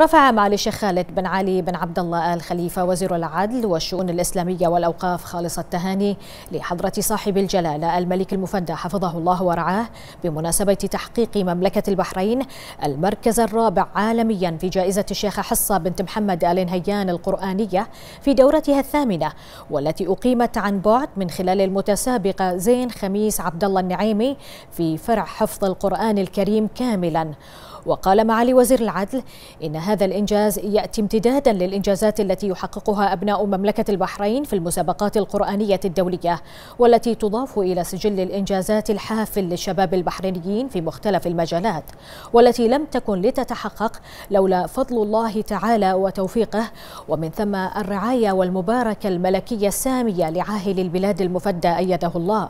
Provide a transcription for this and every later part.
رفع معالي الشيخ خالد بن علي بن عبد الله آل خليفة وزير العدل والشؤون الإسلامية والأوقاف خالص التهاني لحضرة صاحب الجلالة الملك المفدى حفظه الله ورعاه بمناسبة تحقيق مملكة البحرين المركز الرابع عالميا في جائزة الشيخة حصة بنت محمد آل نهيان القرآنية في دورتها الثامنة والتي أقيمت عن بعد من خلال المتسابقة زين خميس عبد الله النعيمي في فرع حفظ القرآن الكريم كاملا وقال معالي وزير العدل إن هذا الإنجاز يأتي امتدادا للإنجازات التي يحققها أبناء مملكة البحرين في المسابقات القرآنية الدولية والتي تضاف إلى سجل الإنجازات الحافل للشباب البحرينيين في مختلف المجالات والتي لم تكن لتتحقق لولا فضل الله تعالى وتوفيقه ومن ثم الرعاية والمباركة الملكية السامية لعاهل البلاد المفدى أيده الله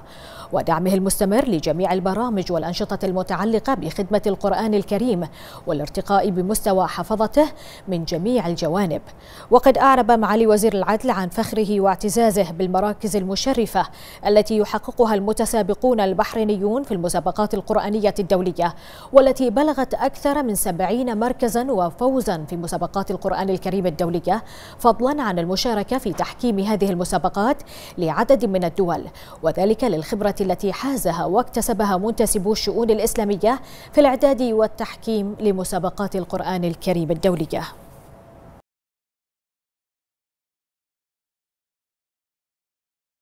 ودعمه المستمر لجميع البرامج والأنشطة المتعلقة بخدمة القرآن الكريم والارتقاء بمستوى حفظته من جميع الجوانب وقد أعرب معالي وزير العدل عن فخره واعتزازه بالمراكز المشرفة التي يحققها المتسابقون البحرينيون في المسابقات القرآنية الدولية والتي بلغت أكثر من سبعين مركزا وفوزا في مسابقات القرآن الكريم الدولية فضلا عن المشاركة في تحكيم هذه المسابقات لعدد من الدول وذلك للخبرة التي حازها واكتسبها منتسبو الشؤون الإسلامية في الإعداد والتحكيم لمسابقات القرآن الكريم الدولية